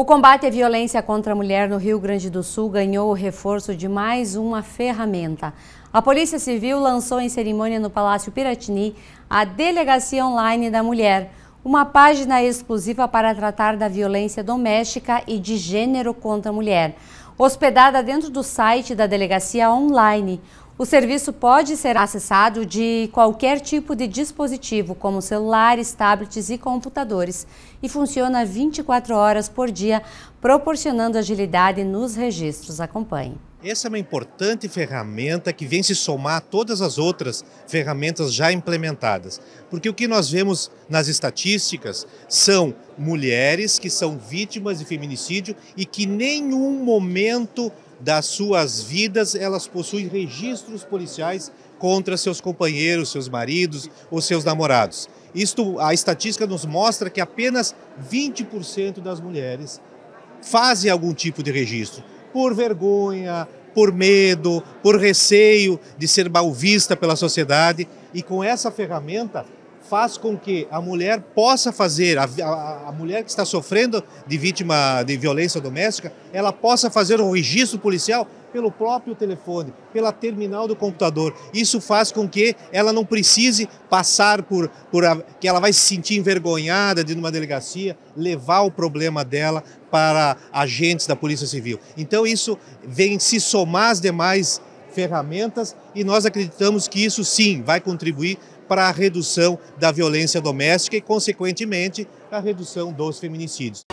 O combate à violência contra a mulher no Rio Grande do Sul ganhou o reforço de mais uma ferramenta. A Polícia Civil lançou em cerimônia no Palácio Piratini a Delegacia Online da Mulher, uma página exclusiva para tratar da violência doméstica e de gênero contra a mulher. Hospedada dentro do site da Delegacia Online, o serviço pode ser acessado de qualquer tipo de dispositivo, como celulares, tablets e computadores, e funciona 24 horas por dia, proporcionando agilidade nos registros. Acompanhe. Essa é uma importante ferramenta que vem se somar a todas as outras ferramentas já implementadas. Porque o que nós vemos nas estatísticas são mulheres que são vítimas de feminicídio e que em nenhum momento das suas vidas, elas possuem registros policiais contra seus companheiros, seus maridos ou seus namorados. Isto, a estatística nos mostra que apenas 20% das mulheres fazem algum tipo de registro, por vergonha, por medo, por receio de ser mal vista pela sociedade. E com essa ferramenta, faz com que a mulher possa fazer, a, a, mulher que está sofrendo de vítima de violência doméstica, ela possa fazer um registro policial pelo próprio telefone, pela terminal do computador. Isso faz com que ela não precise passar por, por a, que ela vai se sentir envergonhada de numa delegacia, levar o problema dela para agentes da Polícia Civil. Então isso vem se somar às demais ferramentas e nós acreditamos que isso sim vai contribuir para a redução da violência doméstica e, consequentemente, a redução dos feminicídios.